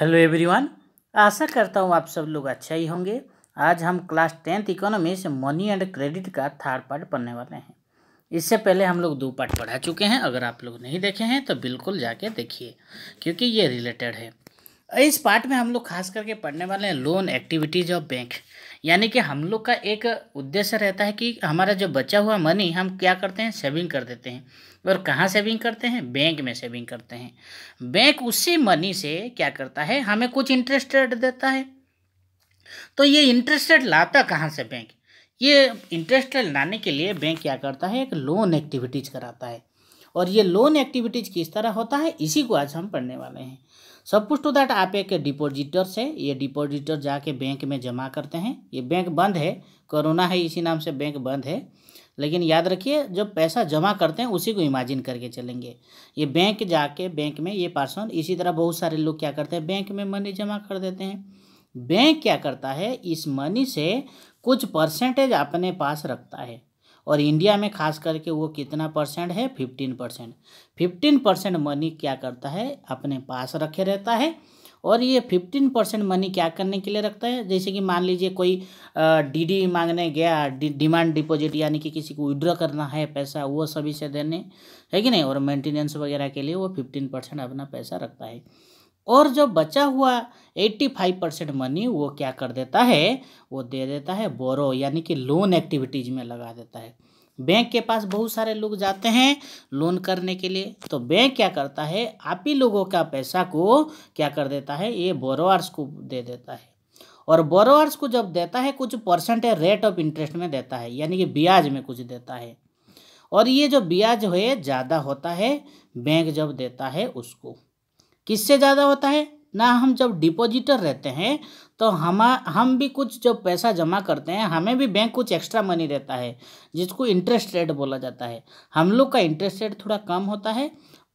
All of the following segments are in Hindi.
हेलो एवरीवन आशा करता हूँ आप सब लोग अच्छा ही होंगे आज हम class tenth economics money and credit का थर्ड पार्ट पढ़ने वाले हैं इससे पहले हम लोग दो पार्ट पढ़ा चुके हैं अगर आप लोग नहीं देखे हैं तो बिल्कुल जाके देखिए क्योंकि ये रिलेटेड है इस पार्ट में हम लोग खास करके पढ़ने वाले हैं लोन एक्टिविटीज ऑफ बैंक यानी कि हम लोग का एक उद्देश्य रहता है कि हमारा जो बचा हुआ मनी हम क्या करते हैं सेविंग कर देते हैं और कहाँ सेविंग करते हैं बैंक में सेविंग करते हैं बैंक उसी मनी से क्या करता है हमें कुछ इंटरेस्ट रेट देता है तो ये इंटरेस्ट रेट लाता कहाँ से बैंक ये इंटरेस्ट रेट लाने के लिए बैंक क्या करता है एक लोन एक्टिविटीज़ कराता है और ये लोन एक्टिविटीज़ किस तरह होता है इसी को आज हम पढ़ने वाले हैं सब कुछ टू तो दैट आप एक डिपोजिटर्स है ये डिपॉजिटर जाके बैंक में जमा करते हैं ये बैंक बंद है कोरोना है इसी नाम से बैंक बंद है लेकिन याद रखिए जब पैसा जमा करते हैं उसी को इमेजिन करके चलेंगे ये बैंक जाके बैंक में ये पर्सन इसी तरह बहुत सारे लोग क्या करते हैं बैंक में मनी जमा कर देते हैं बैंक क्या करता है इस मनी से कुछ परसेंटेज अपने पास रखता है और इंडिया में खास करके वो कितना परसेंट है fifteen percent fifteen percent money क्या करता है अपने पास रखे रहता है और ये फिफ्टीन परसेंट मनी क्या करने के लिए रखता है जैसे कि मान लीजिए कोई डीडी मांगने गया डिमांड डिपॉजिट यानी कि किसी को विड्रॉ करना है पैसा वो सभी से देने है कि नहीं और मेंटेनेंस वगैरह के लिए वो फिफ्टीन परसेंट अपना पैसा रखता है और जो बचा हुआ एट्टी फाइव परसेंट मनी वो क्या कर देता है वो दे देता है बोरो यानी कि लोन एक्टिविटीज़ में लगा देता है बैंक के पास बहुत सारे लोग जाते हैं लोन करने के लिए तो बैंक क्या करता है आप ही लोगों का पैसा को क्या कर देता है ये बोरोअर्स को दे देता है और बोरोअर्स को जब देता है कुछ परसेंटेज रेट ऑफ इंटरेस्ट में देता है यानी कि ब्याज में कुछ देता है और ये जो ब्याज है ज़्यादा होता है बैंक जब देता है उसको किससे ज़्यादा होता है ना हम जब डिपॉजिटर रहते हैं तो हम हम भी कुछ जब पैसा जमा करते हैं हमें भी बैंक कुछ एक्स्ट्रा मनी देता है जिसको इंटरेस्ट रेट बोला जाता है हम लोग का इंटरेस्ट रेट थोड़ा कम होता है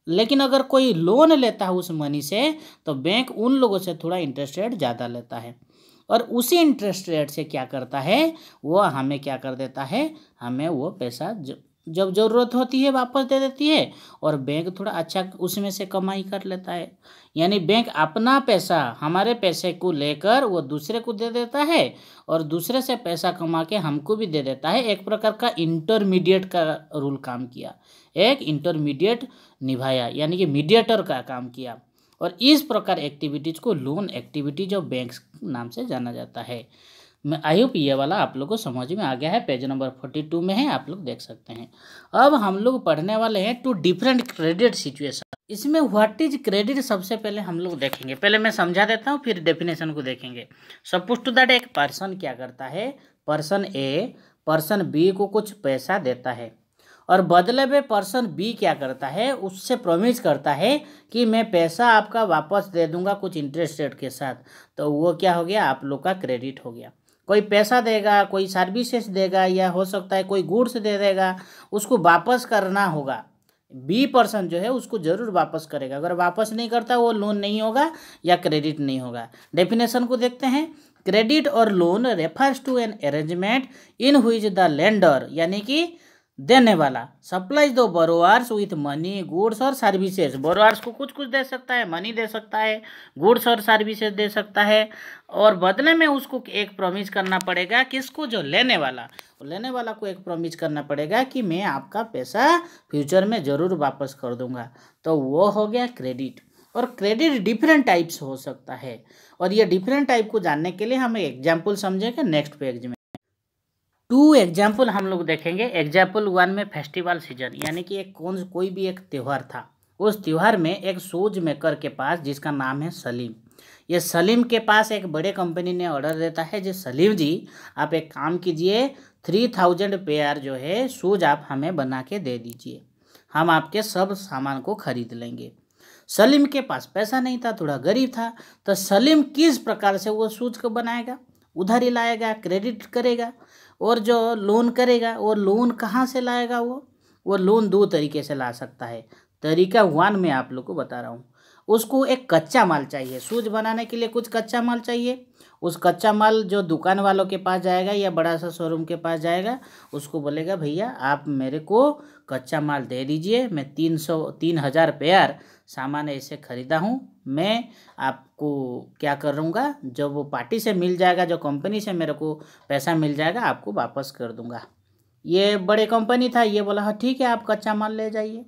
लेकिन अगर कोई लोन लेता है उस मनी से तो बैंक उन लोगों से थोड़ा इंटरेस्ट रेट ज़्यादा लेता है और उसी इंटरेस्ट रेट से क्या करता है वो हमें क्या कर देता है हमें वो पैसा जब ज़रूरत होती है वापस दे देती है और बैंक थोड़ा अच्छा उसमें से कमाई कर लेता है यानी बैंक अपना पैसा हमारे पैसे को लेकर वो दूसरे को दे देता है और दूसरे से पैसा कमा के हमको भी दे देता है एक प्रकार का इंटरमीडिएट का रूल काम किया एक इंटरमीडिएट निभाया यानी कि मीडिएटर का काम किया और इस प्रकार एक्टिविटीज़ को लोन एक्टिविटीज ऑफ बैंक नाम से जाना जाता है मैं आई होप ये वाला आप लोग को समझ में आ गया है पेज नंबर फोर्टी टू में है आप लोग देख सकते हैं अब हम लोग पढ़ने वाले हैं टू डिफरेंट क्रेडिट सिचुएशन इसमें व्हाट इज क्रेडिट सबसे पहले हम लोग देखेंगे पहले मैं समझा देता हूँ फिर डेफिनेशन को देखेंगे सपोज टू दैट एक पर्सन क्या करता है पर्सन ए पर्सन बी को कुछ पैसा देता है और बदले में पर्सन बी क्या करता है उससे प्रोमिस करता है कि मैं पैसा आपका वापस दे दूंगा कुछ इंटरेस्ट रेट के साथ तो वो क्या हो गया आप लोग का क्रेडिट हो गया कोई पैसा देगा कोई सर्विसेस देगा या हो सकता है कोई गुड्स दे देगा उसको वापस करना होगा बी पर्सन जो है उसको जरूर वापस करेगा अगर वापस नहीं करता वो लोन नहीं होगा या क्रेडिट नहीं होगा डेफिनेशन को देखते हैं क्रेडिट और loan refers to an arrangement in which the lender यानी कि देने वाला supply to borrowers with money goods और सर्विसेज बरोआर्स को कुछ कुछ दे सकता है मनी दे सकता है गुड्स और सर्विसेज दे सकता है और बदले में उसको एक प्रॉमिस करना पड़ेगा किसको जो लेने वाला तो लेने वाला को एक प्रॉमिस करना पड़ेगा कि मैं आपका पैसा फ्यूचर में ज़रूर वापस कर दूंगा तो वो हो गया क्रेडिट और क्रेडिट डिफरेंट टाइप्स हो सकता है और ये डिफरेंट टाइप को जानने के लिए हम एग्जाम्पल समझेंगे नेक्स्ट पेज में टू एग्जाम्पल हम लोग देखेंगे एग्जाम्पल वन में फेस्टिवल सीजन यानी कि एक कौन कोई भी एक त्यौहार था उस त्यौहार में एक शूज मेकर के पास जिसका नाम है सलीम ये सलीम के पास एक बड़े कंपनी ने ऑर्डर देता है जो सलीम जी आप एक काम कीजिए थ्री थाउजेंड पेयर जो है शूज आप हमें बना के दे दीजिए हम आपके सब सामान को खरीद लेंगे सलीम के पास पैसा नहीं था थोड़ा गरीब था तो सलीम किस प्रकार से वो शूज को बनाएगा उधर ही लाएगा क्रेडिट करेगा और जो लोन करेगा वो लोन कहाँ से लाएगा वो वो लोन दो तरीके से ला सकता है तरीका वन में आप लोग को बता रहा हूँ उसको एक कच्चा माल चाहिए सूज बनाने के लिए कुछ कच्चा माल चाहिए उस कच्चा माल जो दुकान वालों के पास जाएगा या बड़ा सा शोरूम के पास जाएगा उसको बोलेगा भैया आप मेरे को कच्चा माल दे दीजिए मैं तीन सौ तीन हज़ार पेयर सामान ऐसे ख़रीदा हूँ मैं आपको क्या करूँगा जब वो पार्टी से मिल जाएगा जो कंपनी से मेरे को पैसा मिल जाएगा आपको वापस कर दूँगा ये बड़े कंपनी था ये बोला हाँ ठीक है आप कच्चा माल ले जाइए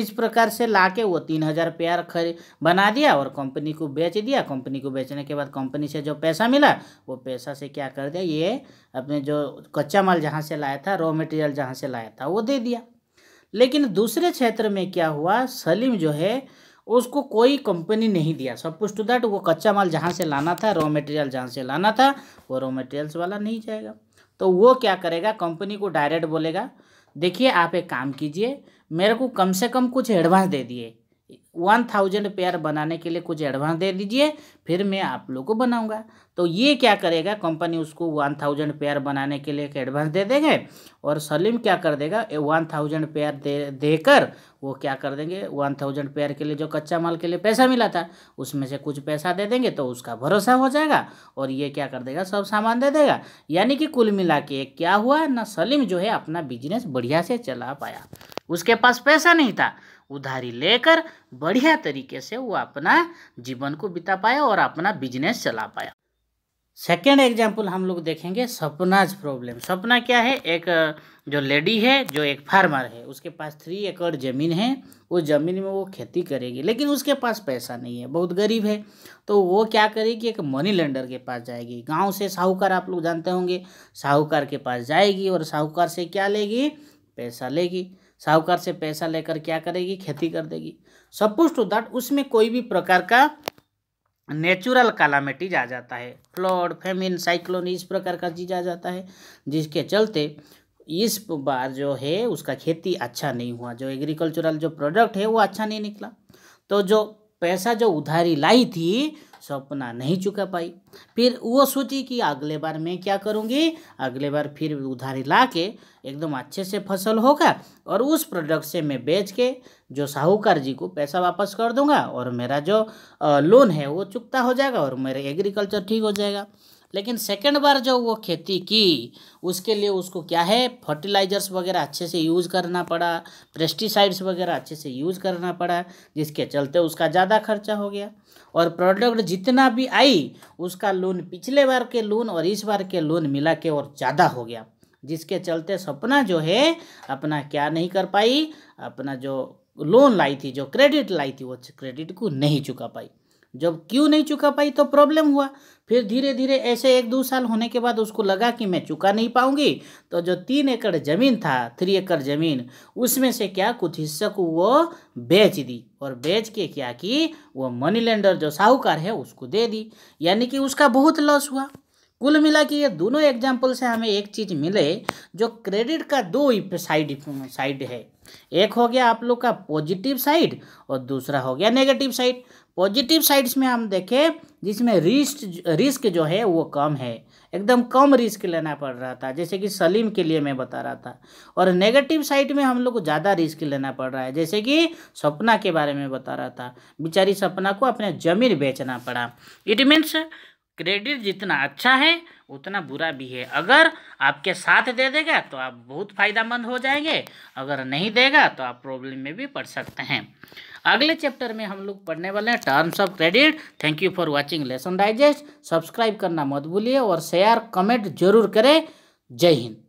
इस प्रकार से ला के वो तीन हज़ार पेयर खरी बना दिया और कंपनी को बेच दिया कंपनी को बेचने के बाद कंपनी से जो पैसा मिला वो पैसा से क्या कर दिया ये अपने जो कच्चा माल जहाँ से लाया था रॉ मटेरियल जहाँ से लाया था वो दे दिया लेकिन दूसरे क्षेत्र में क्या हुआ सलीम जो है उसको कोई कंपनी नहीं दिया सब कुछ टू तो दैट वो कच्चा माल जहाँ से लाना था रॉ मटेरियल जहाँ से लाना था वो रॉ मटेरियल्स वाला नहीं जाएगा तो वो क्या करेगा कंपनी को डायरेक्ट बोलेगा देखिए आप एक काम कीजिए मेरे को कम से कम कुछ एडवांस दे दिए वन थाउजेंड पेयर बनाने के लिए कुछ एडवांस दे दीजिए फिर मैं आप लोग को बनाऊंगा तो ये क्या करेगा कंपनी उसको वन थाउजेंड पेयर बनाने के लिए एक एडवांस दे देंगे और सलीम क्या कर देगा वन थाउजेंड पेयर दे देकर वो क्या कर देंगे वन थाउजेंड पेयर के लिए जो कच्चा माल के लिए पैसा मिला था उसमें से कुछ पैसा दे देंगे तो उसका भरोसा हो जाएगा और ये क्या कर देगा सब सामान दे देगा यानी कि कुल मिला के क्या हुआ ना सलीम जो है अपना बिजनेस बढ़िया से चला पाया उसके पास पैसा नहीं था उधारी लेकर बढ़िया तरीके से वो अपना जीवन को बिता पाया और अपना बिजनेस चला पाया सेकेंड एग्जाम्पल हम लोग देखेंगे सपनाज प्रॉब्लम सपना क्या है एक जो लेडी है जो एक फार्मर है उसके पास थ्री एकड़ ज़मीन है उस ज़मीन में वो खेती करेगी लेकिन उसके पास पैसा नहीं है बहुत गरीब है तो वो क्या करेगी एक मनी लेंडर के पास जाएगी गांव से साहूकार आप लोग जानते होंगे साहूकार के पास जाएगी और साहूकार से क्या लेगी पैसा लेगी साहूकार से पैसा लेकर क्या करेगी खेती कर देगी सपोज टू दैट उसमें कोई भी प्रकार का नेचुरल कालामिटीज आ जाता है फ्लड फेमिन साइक्लोन इस प्रकार का चीज आ जाता है जिसके चलते इस बार जो है उसका खेती अच्छा नहीं हुआ जो एग्रीकल्चरल जो प्रोडक्ट है वो अच्छा नहीं निकला तो जो पैसा जो उधारी लाई थी सपना नहीं चुका पाई फिर वो सोची कि अगले बार मैं क्या करूँगी अगले बार फिर उधारी ला के एकदम अच्छे से फसल होगा और उस प्रोडक्ट से मैं बेच के जो साहूकार जी को पैसा वापस कर दूंगा और मेरा जो लोन है वो चुकता हो जाएगा और मेरा एग्रीकल्चर ठीक हो जाएगा लेकिन सेकेंड बार जो वो खेती की उसके लिए उसको क्या है फर्टिलाइजर्स वगैरह अच्छे से यूज़ करना पड़ा पेस्टिसाइड्स वगैरह अच्छे से यूज़ करना पड़ा जिसके चलते उसका ज़्यादा खर्चा हो गया और प्रोडक्ट जितना भी आई उसका लोन पिछले बार के लोन और इस बार के लोन मिला के और ज़्यादा हो गया जिसके चलते सपना जो है अपना क्या नहीं कर पाई अपना जो लोन लाई थी जो क्रेडिट लाई थी वो क्रेडिट को नहीं चुका पाई जब क्यों नहीं चुका पाई तो प्रॉब्लम हुआ फिर धीरे धीरे ऐसे एक दो साल होने के बाद उसको लगा कि मैं चुका नहीं पाऊंगी तो जो तीन एकड़ जमीन था थ्री एकड़ जमीन उसमें से क्या कुछ हिस्सा को वो बेच दी और बेच के क्या कि वो मनी लेंडर जो साहूकार है उसको दे दी यानी कि उसका बहुत लॉस हुआ कुल मिला के ये दोनों एग्जाम्पल से हमें एक चीज़ मिले जो क्रेडिट का दो साइड साइड है एक हो गया आप लोग का पॉजिटिव साइड और दूसरा हो गया नेगेटिव साइड पॉजिटिव साइड्स में हम देखें जिसमें रिस्क रिस्क जो है वो कम है एकदम कम रिस्क लेना पड़ रहा था जैसे कि सलीम के लिए मैं बता रहा था और नेगेटिव साइड में हम लोग को ज़्यादा रिस्क लेना पड़ रहा है जैसे कि सपना के बारे में बता रहा था बेचारी सपना को अपने ज़मीन बेचना पड़ा इट मीन्स क्रेडिट जितना अच्छा है उतना बुरा भी है अगर आपके साथ दे देगा तो आप बहुत फायदामंद हो जाएंगे अगर नहीं देगा तो आप प्रॉब्लम में भी पड़ सकते हैं अगले चैप्टर में हम लोग पढ़ने वाले हैं terms of credit thank you for watching lesson digest subscribe करना मत भूलिए और शेयर कमेंट जरूर करें जय हिंद